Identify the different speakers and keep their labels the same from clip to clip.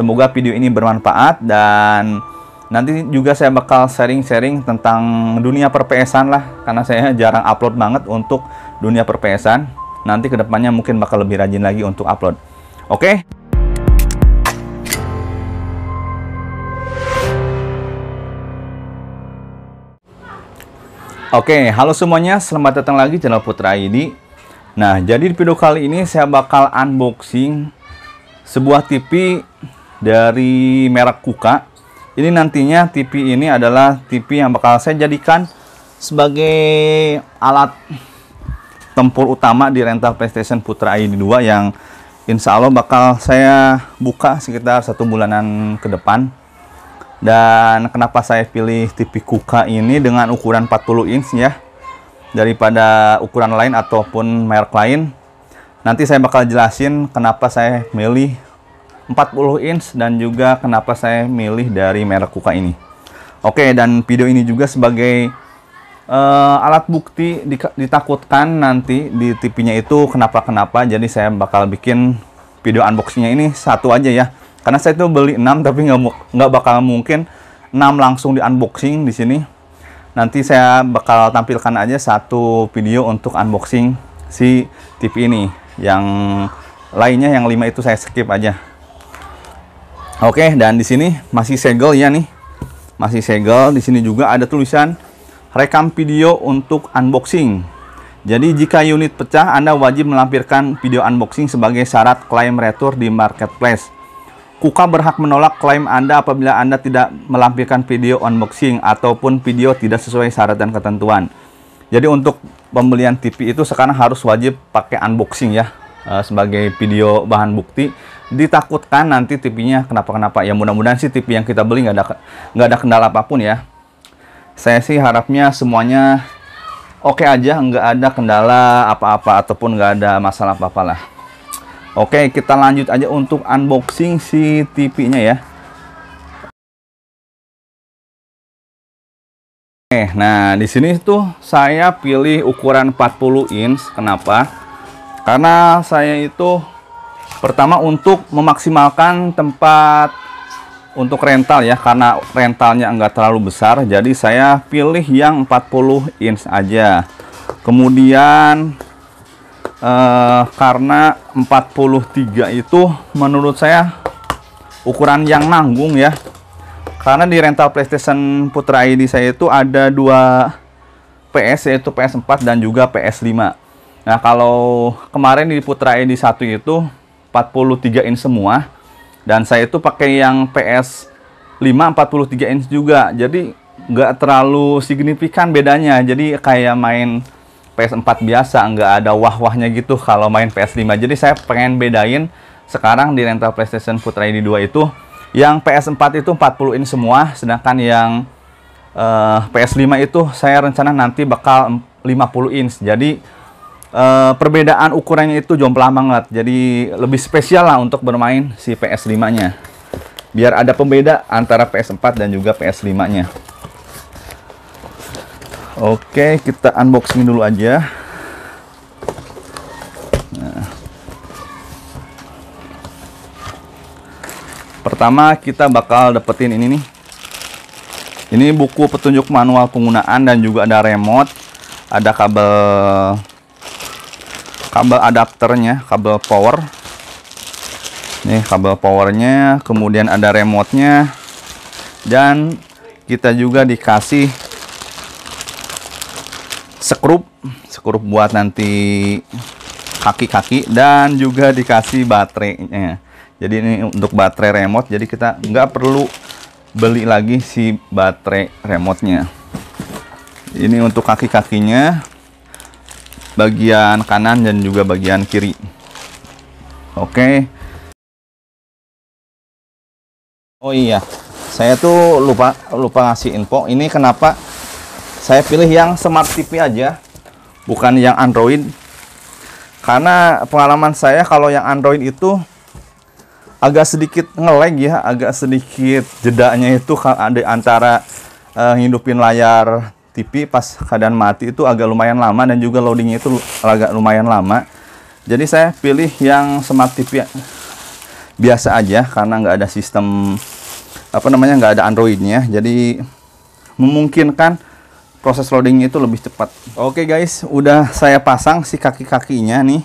Speaker 1: Semoga video ini bermanfaat dan nanti juga saya bakal sharing-sharing tentang dunia perpesan lah karena saya jarang upload banget untuk dunia perpesan. Nanti kedepannya mungkin bakal lebih rajin lagi untuk upload. Oke? Okay? Oke, halo semuanya, selamat datang lagi channel Putra ID. Nah, jadi di video kali ini saya bakal unboxing sebuah TV dari merek Kuka. Ini nantinya TV ini adalah TV yang bakal saya jadikan sebagai alat tempur utama di rental PlayStation Putra ini 2 yang insya Allah bakal saya buka sekitar satu bulanan ke depan. Dan kenapa saya pilih TV Kuka ini dengan ukuran 40 inch ya daripada ukuran lain ataupun merek lain. Nanti saya bakal jelasin kenapa saya milih 40 inch dan juga kenapa saya milih dari merek Kuka ini. Oke, dan video ini juga sebagai uh, alat bukti ditakutkan nanti di TV-nya itu kenapa-kenapa. Jadi saya bakal bikin video unboxingnya ini satu aja ya. Karena saya itu beli 6 tapi nggak bakal mungkin 6 langsung di unboxing di sini. Nanti saya bakal tampilkan aja satu video untuk unboxing si TV ini. Yang lainnya yang lima itu saya skip aja. Oke, dan di sini masih segel ya nih. Masih segel. Di sini juga ada tulisan rekam video untuk unboxing. Jadi jika unit pecah, Anda wajib melampirkan video unboxing sebagai syarat klaim retur di marketplace. Kuka berhak menolak klaim Anda apabila Anda tidak melampirkan video unboxing ataupun video tidak sesuai syarat dan ketentuan. Jadi untuk pembelian TV itu sekarang harus wajib pakai unboxing ya eh, sebagai video bahan bukti ditakutkan nanti tipinya kenapa-kenapa. Ya mudah-mudahan sih TV yang kita beli nggak ada nggak ada kendala apapun ya. Saya sih harapnya semuanya oke okay aja, nggak ada kendala apa-apa ataupun nggak ada masalah apa-apa lah. Oke, okay, kita lanjut aja untuk unboxing si TV-nya ya. Oke, okay, nah di sini tuh saya pilih ukuran 40 inch. Kenapa? Karena saya itu Pertama untuk memaksimalkan tempat untuk rental ya karena rentalnya enggak terlalu besar jadi saya pilih yang 40 inch aja kemudian eh, karena 43 itu menurut saya ukuran yang nanggung ya karena di rental PlayStation Putra ID saya itu ada dua PS yaitu PS4 dan juga PS5 nah kalau kemarin di Putra ID satu itu 43 inch semua dan saya itu pakai yang PS 5 43 inch juga jadi nggak terlalu signifikan bedanya jadi kayak main PS4 biasa nggak ada wah-wahnya gitu kalau main PS5 jadi saya pengen bedain sekarang di rental PlayStation Putra ini dua itu yang PS4 itu 40 inch semua sedangkan yang uh, eh, PS5 itu saya rencana nanti bakal 50 inch jadi Eh, perbedaan ukurannya itu jomplang banget, jadi lebih spesial lah untuk bermain si PS5-nya. Biar ada pembeda antara PS4 dan juga PS5-nya. Oke, kita unboxing dulu aja. Nah. Pertama kita bakal dapetin ini nih. Ini buku petunjuk manual penggunaan dan juga ada remote, ada kabel kabel adapternya kabel power nih kabel powernya kemudian ada remote dan kita juga dikasih sekrup sekrup buat nanti kaki-kaki dan juga dikasih baterainya jadi ini untuk baterai remote jadi kita nggak perlu beli lagi si baterai remote ini untuk kaki-kakinya bagian kanan dan juga bagian kiri oke okay. oh iya saya tuh lupa lupa ngasih info ini kenapa saya pilih yang smart TV aja bukan yang Android karena pengalaman saya kalau yang Android itu agak sedikit ngelag ya agak sedikit jedanya itu ada antara uh, eh, hidupin layar TV pas keadaan mati itu agak lumayan lama dan juga loadingnya itu agak lumayan lama jadi saya pilih yang smart TV biasa aja karena nggak ada sistem apa namanya nggak ada Androidnya jadi memungkinkan proses loadingnya itu lebih cepat oke guys udah saya pasang si kaki-kakinya nih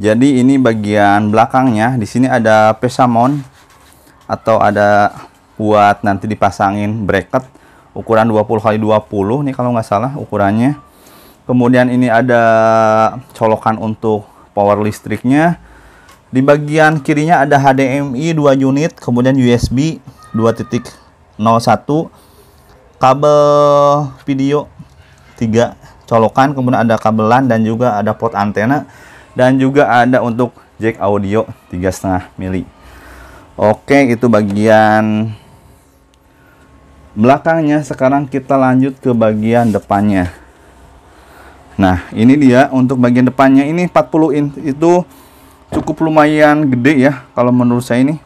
Speaker 1: jadi ini bagian belakangnya di sini ada pesamon atau ada buat nanti dipasangin bracket ukuran 20 kali 20 nih kalau nggak salah ukurannya kemudian ini ada colokan untuk power listriknya di bagian kirinya ada HDMI 2 unit kemudian USB 2.01 kabel video 3 colokan kemudian ada kabelan dan juga ada port antena dan juga ada untuk jack audio 3,5 mili oke itu bagian belakangnya sekarang kita lanjut ke bagian depannya nah ini dia untuk bagian depannya ini 40 in itu cukup lumayan gede ya kalau menurut saya ini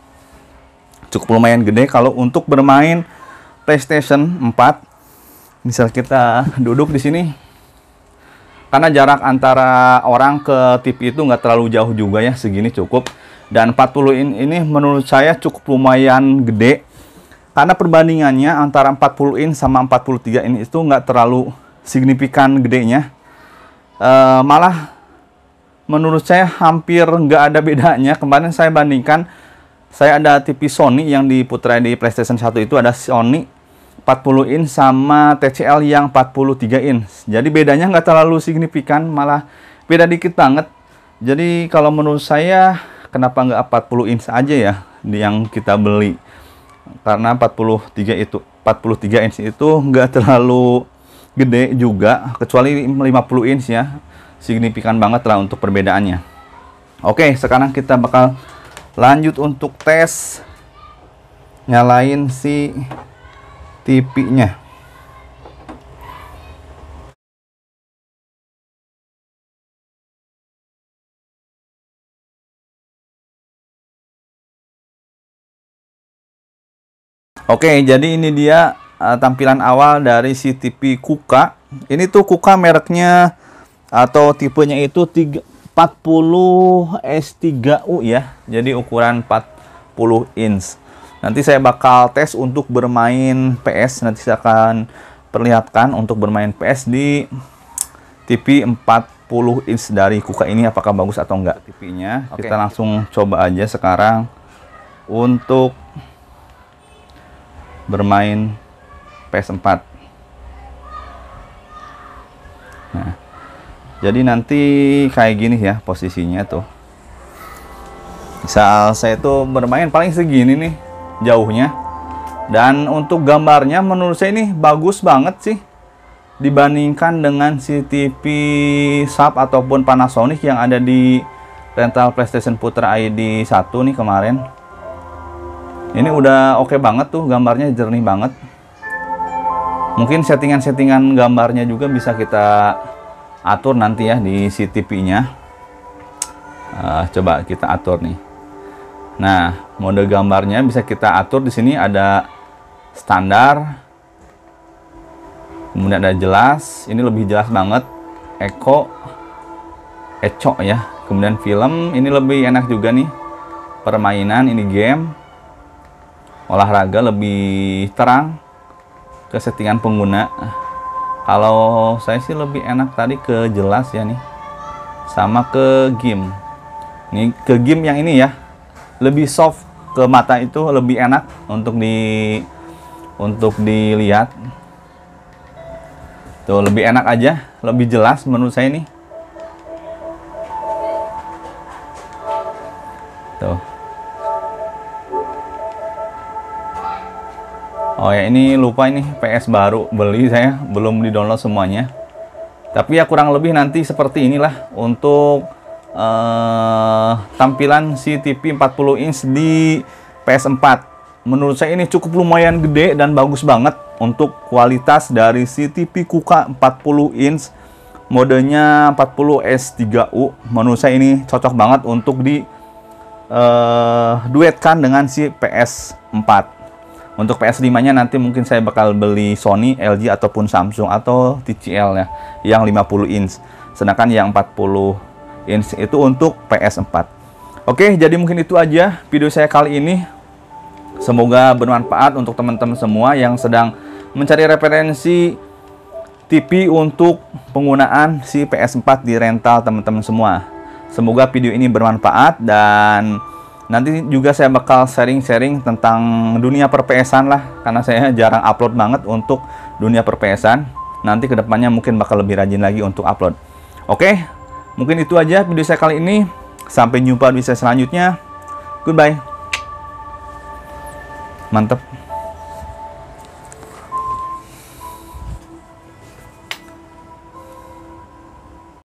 Speaker 1: cukup lumayan gede kalau untuk bermain PlayStation 4 misal kita duduk di sini karena jarak antara orang ke TV itu nggak terlalu jauh juga ya segini cukup dan 40 in ini menurut saya cukup lumayan gede karena perbandingannya antara 40 in sama 43 in itu nggak terlalu signifikan gedenya e, malah menurut saya hampir nggak ada bedanya kemarin saya bandingkan saya ada TV Sony yang diputra di PlayStation 1 itu ada Sony 40 in sama TCL yang 43 in jadi bedanya nggak terlalu signifikan malah beda dikit banget jadi kalau menurut saya kenapa nggak 40 in aja ya yang kita beli karena 43 itu 43 inch itu enggak terlalu gede juga kecuali 50 inch ya signifikan banget lah untuk perbedaannya oke sekarang kita bakal lanjut untuk tes nyalain si TV Oke, jadi ini dia uh, tampilan awal dari si TV Kuka. Ini tuh Kuka mereknya atau tipenya itu 40 S3U ya. Jadi ukuran 40 inch. Nanti saya bakal tes untuk bermain PS. Nanti saya akan perlihatkan untuk bermain PS di TV 40 inch dari Kuka ini apakah bagus atau enggak TV-nya. Kita langsung coba aja sekarang untuk bermain PS4 nah jadi nanti kayak gini ya posisinya tuh misal saya tuh bermain paling segini nih jauhnya dan untuk gambarnya menurut saya ini bagus banget sih dibandingkan dengan si TV Sub ataupun Panasonic yang ada di rental PlayStation Putra ID 1 nih kemarin ini udah oke okay banget tuh gambarnya jernih banget mungkin settingan-settingan gambarnya juga bisa kita atur nanti ya di CTP nya uh, eh, coba kita atur nih nah mode gambarnya bisa kita atur di sini ada standar kemudian ada jelas ini lebih jelas banget eco eco ya kemudian film ini lebih enak juga nih permainan ini game olahraga lebih terang ke settingan pengguna kalau saya sih lebih enak tadi ke jelas ya nih sama ke game ini ke game yang ini ya lebih soft ke mata itu lebih enak untuk di untuk dilihat tuh lebih enak aja lebih jelas menurut saya nih Oh ya ini lupa ini PS baru beli saya belum di download semuanya. Tapi ya kurang lebih nanti seperti inilah untuk uh, tampilan si TV 40 inch di PS4. Menurut saya ini cukup lumayan gede dan bagus banget untuk kualitas dari si TV Kuka 40 inch modenya 40S3U. Menurut saya ini cocok banget untuk di uh, duetkan dengan si PS4. Untuk PS5-nya nanti mungkin saya bakal beli Sony, LG ataupun Samsung atau TCL ya yang 50 inch. Sedangkan yang 40 inch itu untuk PS4. Oke, jadi mungkin itu aja video saya kali ini. Semoga bermanfaat untuk teman-teman semua yang sedang mencari referensi TV untuk penggunaan si PS4 di rental teman-teman semua. Semoga video ini bermanfaat dan Nanti juga saya bakal sharing-sharing tentang dunia perpesan lah, karena saya jarang upload banget untuk dunia perpesan. Nanti kedepannya mungkin bakal lebih rajin lagi untuk upload. Oke, mungkin itu aja video saya kali ini. Sampai jumpa di video selanjutnya. Goodbye. Mantap.